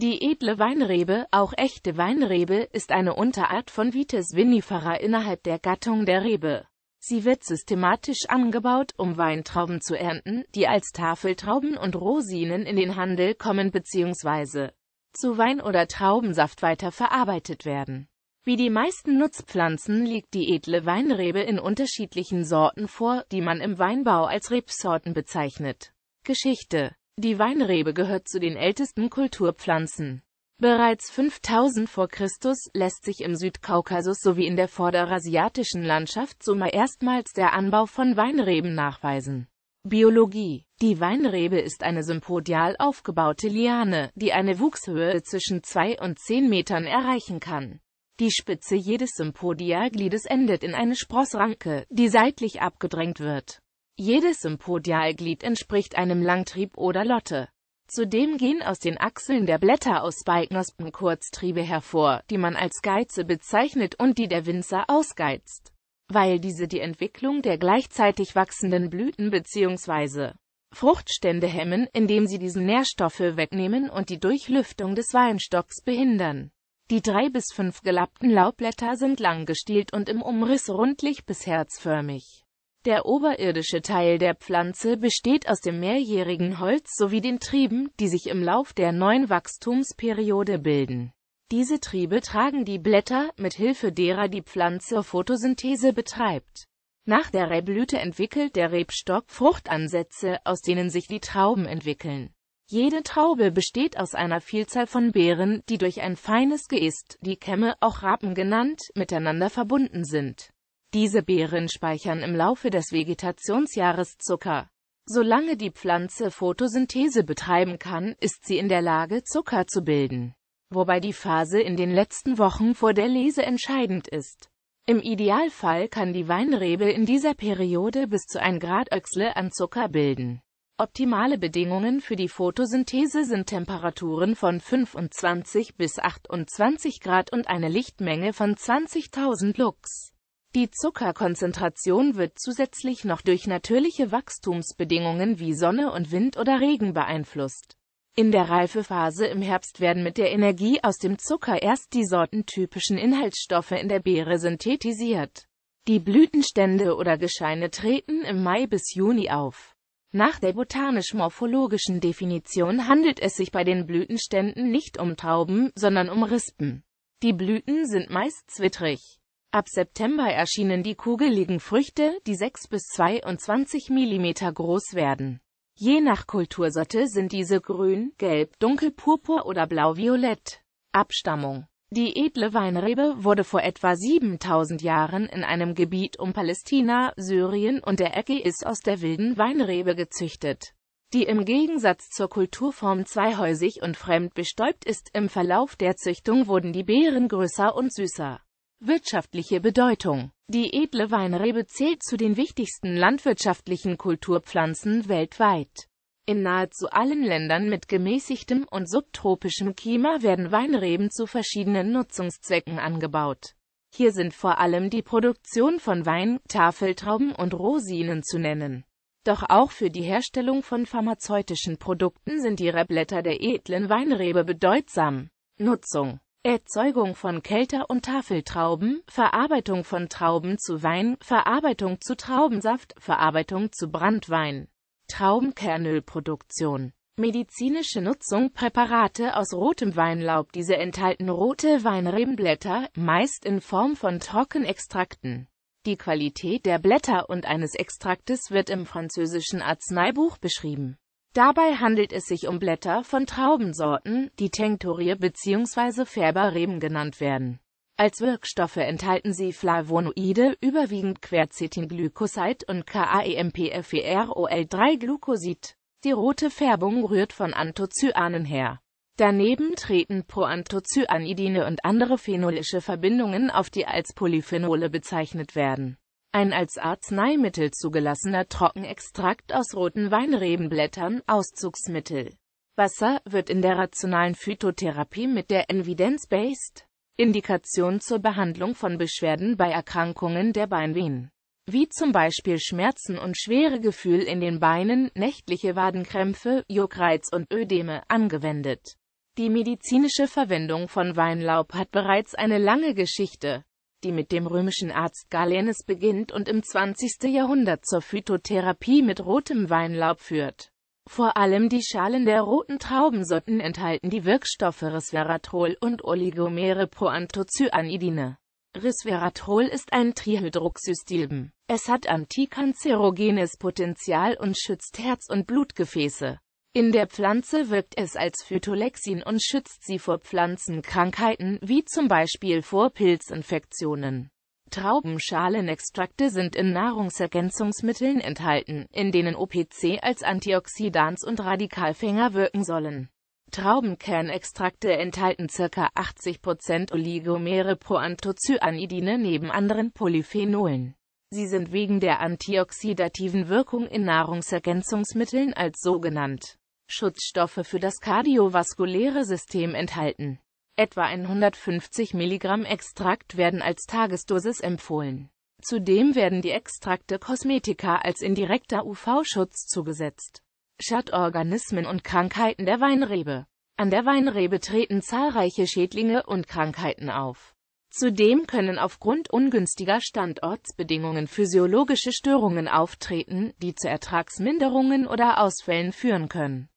Die edle Weinrebe, auch echte Weinrebe, ist eine Unterart von Vitis vinifera innerhalb der Gattung der Rebe. Sie wird systematisch angebaut, um Weintrauben zu ernten, die als Tafeltrauben und Rosinen in den Handel kommen bzw. zu Wein oder Traubensaft weiterverarbeitet werden. Wie die meisten Nutzpflanzen liegt die edle Weinrebe in unterschiedlichen Sorten vor, die man im Weinbau als Rebsorten bezeichnet. Geschichte die Weinrebe gehört zu den ältesten Kulturpflanzen. Bereits 5000 vor Christus lässt sich im Südkaukasus sowie in der vorderasiatischen Landschaft Sumer erstmals der Anbau von Weinreben nachweisen. Biologie Die Weinrebe ist eine sympodial aufgebaute Liane, die eine Wuchshöhe zwischen 2 und 10 Metern erreichen kann. Die Spitze jedes Sympodialgliedes endet in eine Sprossranke, die seitlich abgedrängt wird. Jedes Sympodialglied entspricht einem Langtrieb oder Lotte. Zudem gehen aus den Achseln der Blätter aus Beiknospen Kurztriebe hervor, die man als Geize bezeichnet und die der Winzer ausgeizt, weil diese die Entwicklung der gleichzeitig wachsenden Blüten bzw. Fruchtstände hemmen, indem sie diesen Nährstoffe wegnehmen und die Durchlüftung des Weinstocks behindern. Die drei bis fünf gelappten Laubblätter sind lang gestielt und im Umriss rundlich bis herzförmig. Der oberirdische Teil der Pflanze besteht aus dem mehrjährigen Holz sowie den Trieben, die sich im Lauf der neuen Wachstumsperiode bilden. Diese Triebe tragen die Blätter, mit Hilfe derer die Pflanze Photosynthese betreibt. Nach der Rehblüte entwickelt der Rebstock Fruchtansätze, aus denen sich die Trauben entwickeln. Jede Traube besteht aus einer Vielzahl von Beeren, die durch ein feines Geist, die Kämme auch Rapen genannt, miteinander verbunden sind. Diese Beeren speichern im Laufe des Vegetationsjahres Zucker. Solange die Pflanze Photosynthese betreiben kann, ist sie in der Lage, Zucker zu bilden, wobei die Phase in den letzten Wochen vor der Lese entscheidend ist. Im Idealfall kann die Weinrebe in dieser Periode bis zu 1 Grad Öxle an Zucker bilden. Optimale Bedingungen für die Photosynthese sind Temperaturen von 25 bis 28 Grad und eine Lichtmenge von 20.000 Lux. Die Zuckerkonzentration wird zusätzlich noch durch natürliche Wachstumsbedingungen wie Sonne und Wind oder Regen beeinflusst. In der Reifephase im Herbst werden mit der Energie aus dem Zucker erst die sortentypischen Inhaltsstoffe in der Beere synthetisiert. Die Blütenstände oder Gescheine treten im Mai bis Juni auf. Nach der botanisch-morphologischen Definition handelt es sich bei den Blütenständen nicht um Trauben, sondern um Rispen. Die Blüten sind meist zwittrig. Ab September erschienen die kugeligen Früchte, die 6 bis 22 mm groß werden. Je nach Kultursorte sind diese grün, gelb, dunkelpurpur oder blau-violett. Abstammung Die edle Weinrebe wurde vor etwa 7000 Jahren in einem Gebiet um Palästina, Syrien und der Ägäis aus der wilden Weinrebe gezüchtet die im Gegensatz zur Kulturform zweihäusig und fremd bestäubt ist. Im Verlauf der Züchtung wurden die Beeren größer und süßer. Wirtschaftliche Bedeutung Die edle Weinrebe zählt zu den wichtigsten landwirtschaftlichen Kulturpflanzen weltweit. In nahezu allen Ländern mit gemäßigtem und subtropischem Klima werden Weinreben zu verschiedenen Nutzungszwecken angebaut. Hier sind vor allem die Produktion von Wein, Tafeltrauben und Rosinen zu nennen. Doch auch für die Herstellung von pharmazeutischen Produkten sind die Reblätter der edlen Weinrebe bedeutsam. Nutzung Erzeugung von Kelter- und Tafeltrauben, Verarbeitung von Trauben zu Wein, Verarbeitung zu Traubensaft, Verarbeitung zu Brandwein, Traubenkernölproduktion. Medizinische Nutzung Präparate aus rotem Weinlaub Diese enthalten rote Weinrebenblätter, meist in Form von Trockenextrakten. Die Qualität der Blätter und eines Extraktes wird im französischen Arzneibuch beschrieben Dabei handelt es sich um Blätter von Traubensorten, die Tenktorie bzw. Färberreben genannt werden. Als Wirkstoffe enthalten sie Flavonoide, überwiegend Quercetinglycosid und KAEMPFEROL3-Glucosid. Die rote Färbung rührt von Anthocyanen her. Daneben treten Proanthocyanidine und andere phenolische Verbindungen auf, die als Polyphenole bezeichnet werden ein als Arzneimittel zugelassener Trockenextrakt aus roten Weinrebenblättern, Auszugsmittel. Wasser wird in der rationalen Phytotherapie mit der Evidence-Based Indikation zur Behandlung von Beschwerden bei Erkrankungen der Beinwehen, wie zum Beispiel Schmerzen und schwere Gefühl in den Beinen, nächtliche Wadenkrämpfe, Juckreiz und Ödeme, angewendet. Die medizinische Verwendung von Weinlaub hat bereits eine lange Geschichte die mit dem römischen Arzt Galenes beginnt und im 20. Jahrhundert zur Phytotherapie mit rotem Weinlaub führt. Vor allem die Schalen der roten Traubensorten enthalten die Wirkstoffe Resveratrol und Oligomere Proanthocyanidine. Resveratrol ist ein Trihydroxystilben. Es hat antikanzerogenes Potenzial und schützt Herz- und Blutgefäße. In der Pflanze wirkt es als Phytolexin und schützt sie vor Pflanzenkrankheiten wie zum Beispiel vor Pilzinfektionen. Traubenschalenextrakte sind in Nahrungsergänzungsmitteln enthalten, in denen OPC als Antioxidans und Radikalfänger wirken sollen. Traubenkernextrakte enthalten ca. 80% Oligomere pro Anthocyanidine neben anderen Polyphenolen Sie sind wegen der antioxidativen Wirkung in Nahrungsergänzungsmitteln als sogenannt Schutzstoffe für das kardiovaskuläre System enthalten. Etwa 150 Milligramm Extrakt werden als Tagesdosis empfohlen. Zudem werden die Extrakte Kosmetika als indirekter UV-Schutz zugesetzt. Schadorganismen und Krankheiten der Weinrebe An der Weinrebe treten zahlreiche Schädlinge und Krankheiten auf. Zudem können aufgrund ungünstiger Standortsbedingungen physiologische Störungen auftreten, die zu Ertragsminderungen oder Ausfällen führen können